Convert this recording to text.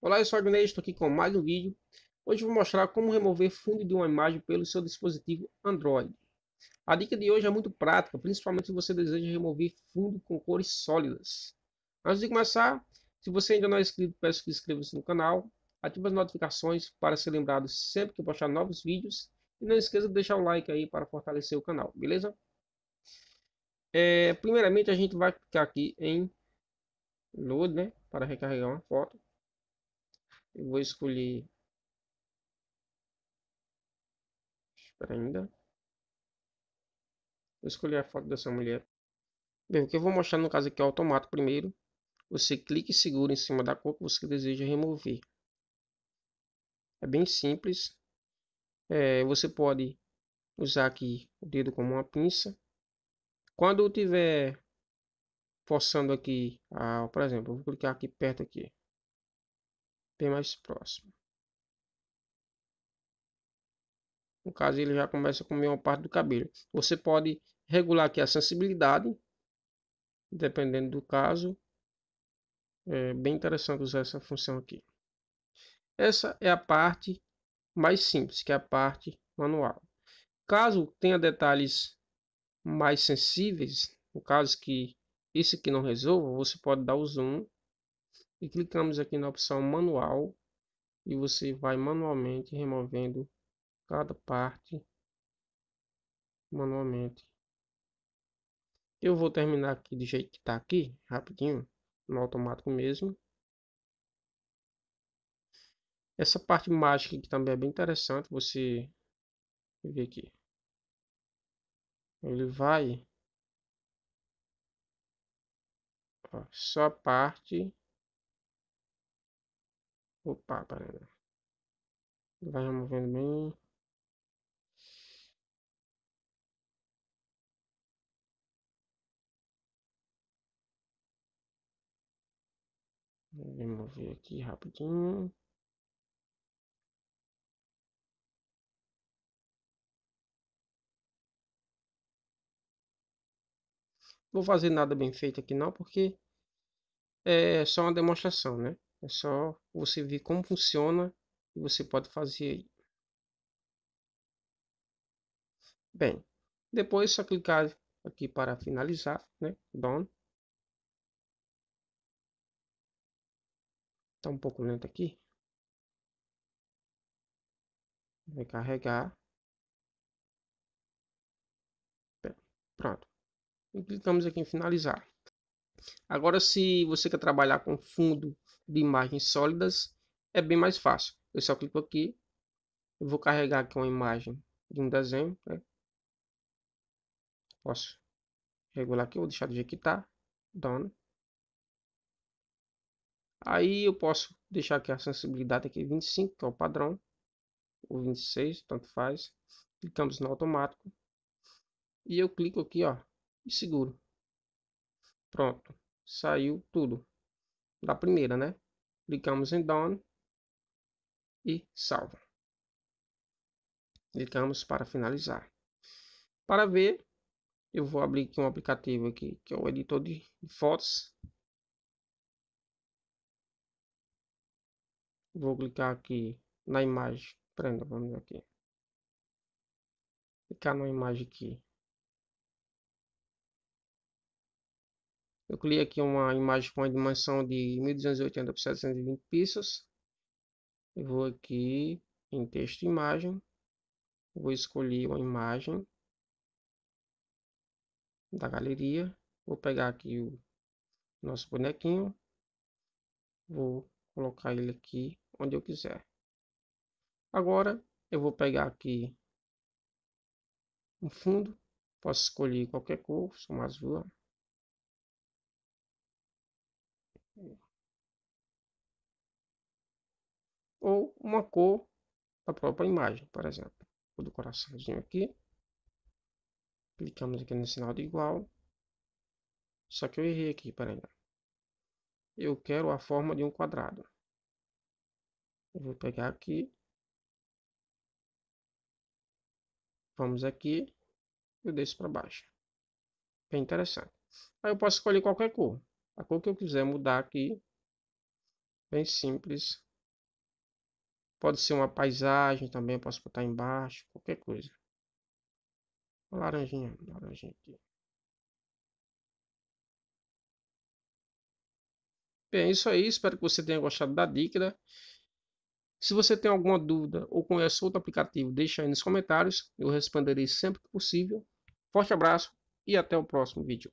Olá, eu sou Agnei, estou aqui com mais um vídeo. Hoje vou mostrar como remover fundo de uma imagem pelo seu dispositivo Android. A dica de hoje é muito prática, principalmente se você deseja remover fundo com cores sólidas. Antes de começar, se você ainda não é inscrito, peço que inscreva-se no canal, ative as notificações para ser lembrado sempre que eu postar novos vídeos e não esqueça de deixar o like aí para fortalecer o canal, beleza? É, primeiramente a gente vai clicar aqui em Load, né, para recarregar uma foto. Eu vou escolher. Espera ainda. Vou escolher a foto dessa mulher. Bem, o que eu vou mostrar no caso aqui é automático primeiro. Você clica e segura em cima da cor que você deseja remover. É bem simples. É, você pode usar aqui o dedo como uma pinça. Quando eu tiver forçando aqui, ah, por exemplo, vou clicar aqui perto aqui bem mais próximo. No caso, ele já começa a comer uma parte do cabelo. Você pode regular aqui a sensibilidade, dependendo do caso. É bem interessante usar essa função aqui. Essa é a parte mais simples, que é a parte manual. Caso tenha detalhes mais sensíveis, no caso que isso aqui não resolva, você pode dar o zoom e clicamos aqui na opção manual e você vai manualmente removendo cada parte manualmente. Eu vou terminar aqui do jeito que está aqui, rapidinho, no automático mesmo. Essa parte mágica que também é bem interessante, você vê aqui. Ele vai ó, só a parte Opa, pera Vai removendo bem. Remover aqui rapidinho. Vou fazer nada bem feito aqui não, porque é só uma demonstração, né? É só você ver como funciona e você pode fazer aí. Bem, depois só clicar aqui para finalizar, né? Done. Está um pouco lento aqui. Vai carregar. Bem, pronto. E clicamos aqui em finalizar. Agora, se você quer trabalhar com fundo de imagens sólidas é bem mais fácil. Eu só clico aqui, eu vou carregar aqui uma imagem de um desenho, né? Posso regular aqui, vou deixar do jeito que está, done. Aí eu posso deixar aqui a sensibilidade aqui 25, que é o padrão, ou 26, tanto faz. Clicamos no automático e eu clico aqui, ó, e seguro. Pronto, saiu tudo da primeira, né? Clicamos em Done e salva. Clicamos para finalizar. Para ver, eu vou abrir aqui um aplicativo aqui, que é o editor de fotos. Vou clicar aqui na imagem. Prenda, vamos aqui. Clicar na imagem aqui. Eu criei aqui uma imagem com a dimensão de 1280 por 720 pixels. Eu vou aqui em texto imagem. Vou escolher uma imagem da galeria. Vou pegar aqui o nosso bonequinho. Vou colocar ele aqui onde eu quiser. Agora eu vou pegar aqui um fundo. Posso escolher qualquer cor, sou azul. Ou uma cor da própria imagem, por exemplo. do coraçãozinho aqui. Clicamos aqui no sinal de igual. Só que eu errei aqui, peraí. Eu quero a forma de um quadrado. Eu vou pegar aqui. Vamos aqui. Eu desço para baixo. Bem é interessante. Aí eu posso escolher qualquer cor. A cor que eu quiser mudar aqui, bem simples. Pode ser uma paisagem também, posso botar embaixo, qualquer coisa. Uma laranjinha, uma laranjinha aqui. Bem, é isso aí. Espero que você tenha gostado da dica. Se você tem alguma dúvida ou conhece outro aplicativo, deixa aí nos comentários. Eu responderei sempre que possível. Forte abraço e até o próximo vídeo.